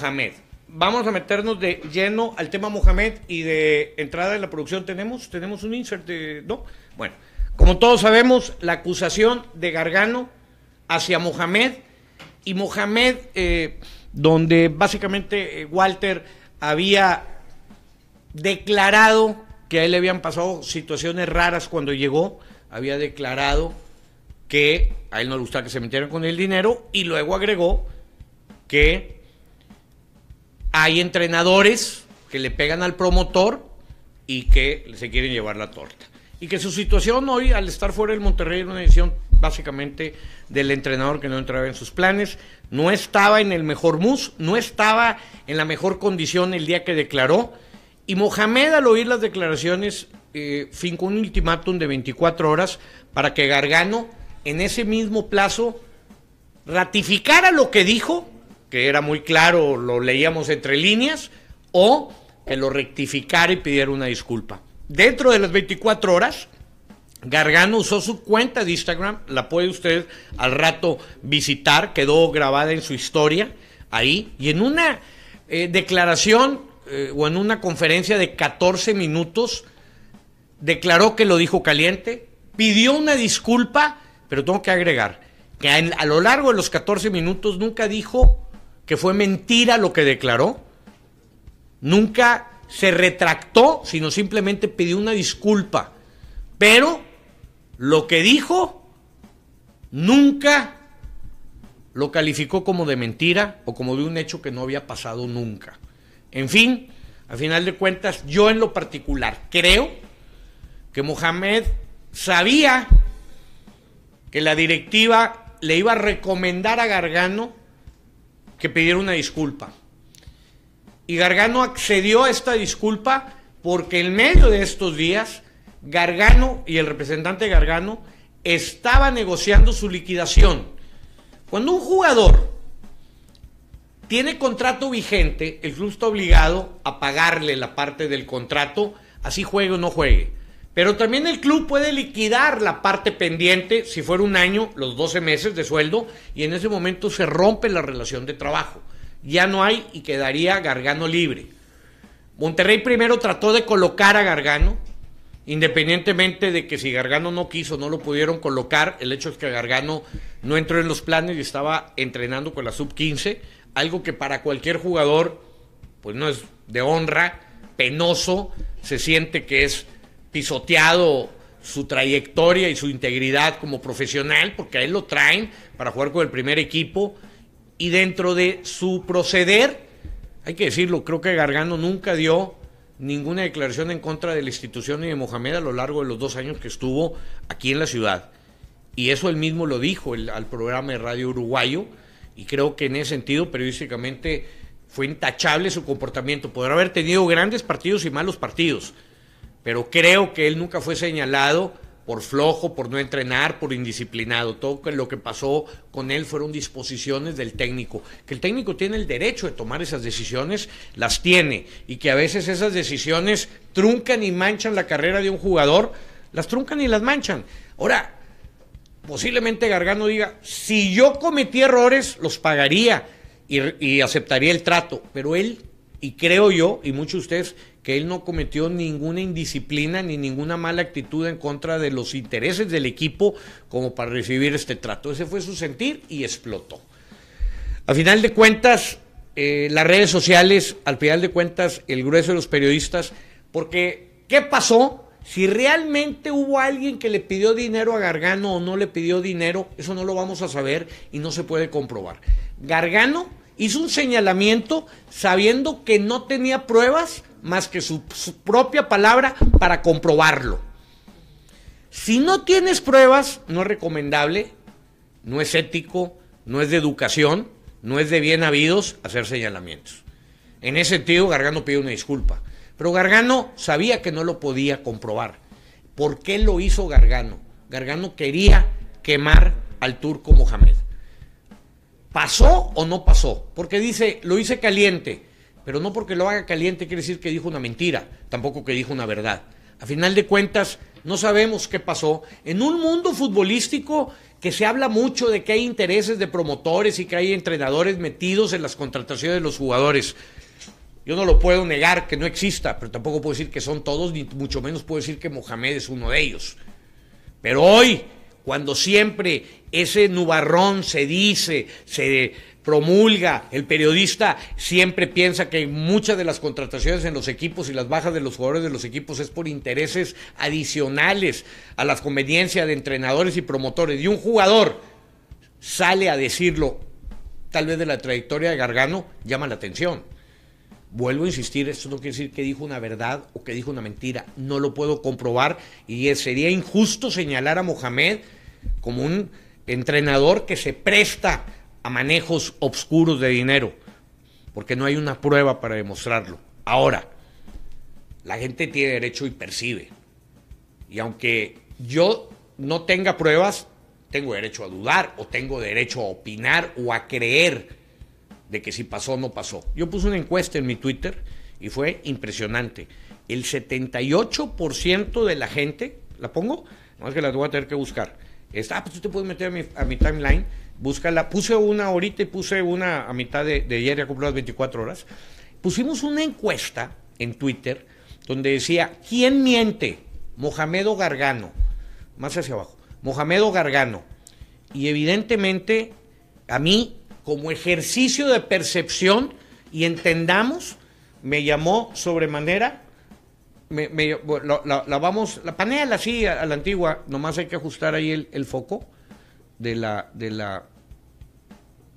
Mohamed. Vamos a meternos de lleno al tema Mohamed y de entrada de la producción. ¿Tenemos, tenemos un insert ¿No? Bueno, como todos sabemos, la acusación de Gargano hacia Mohamed y Mohamed, eh, donde básicamente eh, Walter había declarado que a él le habían pasado situaciones raras cuando llegó, había declarado que a él no le gustaba que se metieran con el dinero y luego agregó que hay entrenadores que le pegan al promotor y que se quieren llevar la torta. Y que su situación hoy, al estar fuera del Monterrey, era una decisión básicamente del entrenador que no entraba en sus planes, no estaba en el mejor mus, no estaba en la mejor condición el día que declaró. Y Mohamed, al oír las declaraciones, eh, fincó un ultimátum de 24 horas para que Gargano, en ese mismo plazo, ratificara lo que dijo que era muy claro, lo leíamos entre líneas, o que lo rectificara y pidiera una disculpa. Dentro de las 24 horas, Gargano usó su cuenta de Instagram, la puede usted al rato visitar, quedó grabada en su historia ahí, y en una eh, declaración eh, o en una conferencia de 14 minutos, declaró que lo dijo caliente, pidió una disculpa, pero tengo que agregar que a, a lo largo de los 14 minutos nunca dijo que fue mentira lo que declaró. Nunca se retractó, sino simplemente pidió una disculpa. Pero lo que dijo nunca lo calificó como de mentira o como de un hecho que no había pasado nunca. En fin, a final de cuentas, yo en lo particular creo que Mohamed sabía que la directiva le iba a recomendar a Gargano que pidieron una disculpa. Y Gargano accedió a esta disculpa porque en medio de estos días Gargano y el representante Gargano estaba negociando su liquidación. Cuando un jugador tiene contrato vigente, el club está obligado a pagarle la parte del contrato, así juegue o no juegue. Pero también el club puede liquidar la parte pendiente, si fuera un año, los 12 meses de sueldo, y en ese momento se rompe la relación de trabajo. Ya no hay y quedaría Gargano libre. Monterrey primero trató de colocar a Gargano, independientemente de que si Gargano no quiso, no lo pudieron colocar, el hecho es que Gargano no entró en los planes y estaba entrenando con la sub-15, algo que para cualquier jugador, pues no es de honra, penoso, se siente que es pisoteado su trayectoria y su integridad como profesional, porque a él lo traen para jugar con el primer equipo, y dentro de su proceder, hay que decirlo, creo que Gargano nunca dio ninguna declaración en contra de la institución ni de Mohamed a lo largo de los dos años que estuvo aquí en la ciudad. Y eso él mismo lo dijo al programa de Radio Uruguayo, y creo que en ese sentido periodísticamente fue intachable su comportamiento. Podrá haber tenido grandes partidos y malos partidos, pero creo que él nunca fue señalado por flojo, por no entrenar, por indisciplinado. Todo lo que pasó con él fueron disposiciones del técnico. Que el técnico tiene el derecho de tomar esas decisiones, las tiene. Y que a veces esas decisiones truncan y manchan la carrera de un jugador, las truncan y las manchan. Ahora, posiblemente Gargano diga, si yo cometí errores, los pagaría y, aceptaría el trato. Pero él, y creo yo, y muchos de ustedes, que él no cometió ninguna indisciplina ni ninguna mala actitud en contra de los intereses del equipo como para recibir este trato. Ese fue su sentir y explotó. Al final de cuentas, eh, las redes sociales, al final de cuentas, el grueso de los periodistas, porque ¿qué pasó? Si realmente hubo alguien que le pidió dinero a Gargano o no le pidió dinero, eso no lo vamos a saber y no se puede comprobar. Gargano hizo un señalamiento sabiendo que no tenía pruebas más que su, propia palabra para comprobarlo. Si no tienes pruebas, no es recomendable, no es ético, no es de educación, no es de bien habidos hacer señalamientos. En ese sentido, Gargano pide una disculpa. Pero Gargano sabía que no lo podía comprobar. ¿Por qué lo hizo Gargano? Gargano quería quemar al turco Mohamed. ¿Pasó o no pasó? Porque dice, lo hice caliente, pero no porque lo haga caliente quiere decir que dijo una mentira, tampoco que dijo una verdad. A final de cuentas, no sabemos qué pasó. En un mundo futbolístico que se habla mucho de que hay intereses de promotores y que hay entrenadores metidos en las contrataciones de los jugadores. Yo no lo puedo negar que no exista, pero tampoco puedo decir que son todos, ni mucho menos puedo decir que Mohamed es uno de ellos. Pero hoy cuando siempre ese nubarrón se dice, se promulga, el periodista siempre piensa que muchas de las contrataciones en los equipos y las bajas de los jugadores de los equipos es por intereses adicionales a las conveniencias de entrenadores y promotores. Y un jugador sale a decirlo, tal vez de la trayectoria de Gargano, llama la atención. Vuelvo a insistir, esto no quiere decir que dijo una verdad o que dijo una mentira, no lo puedo comprobar y sería injusto señalar a Mohamed como un entrenador que se presta a manejos obscuros de dinero, porque no hay una prueba para demostrarlo. Ahora, la gente tiene derecho y percibe. Y aunque yo no tenga pruebas, tengo derecho a dudar o tengo derecho a opinar o a creer de que si pasó o no pasó. Yo puse una encuesta en mi Twitter y fue impresionante. El 78% de la gente, la pongo, no es que la voy a tener que buscar. Está, ah, pues tú te puedes meter a mi, timeline, búscala. Puse una ahorita y puse una a mitad de, de ayer, ya cumplió las 24 horas. Pusimos una encuesta en Twitter donde decía, ¿quién miente? Mohamedo Gargano. Más hacia abajo. Mohamedo Gargano. Y evidentemente, a mí como ejercicio de percepción y entendamos, me llamó sobremanera. la, la, la, vamos, la panela así a, la antigua, nomás hay que ajustar ahí el, foco de la, de la.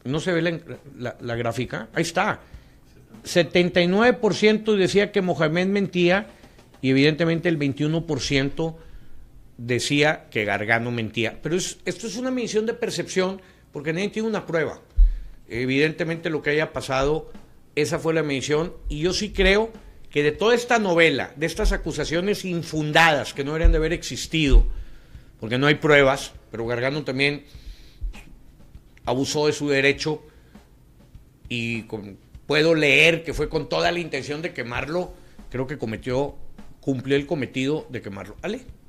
No se ve la, gráfica. Ahí está. 79% decía que Mohamed mentía y evidentemente el 21% decía que Gargano mentía. Pero esto es una medición de percepción porque nadie tiene una prueba. Evidentemente lo que haya pasado, esa fue la medición y yo sí creo que de toda esta novela, de estas acusaciones infundadas que no deberían de haber existido, porque no hay pruebas, pero Gargano también abusó de su derecho y puedo leer que fue con toda la intención de quemarlo, creo que cometió, cumplió el cometido de quemarlo. Ale.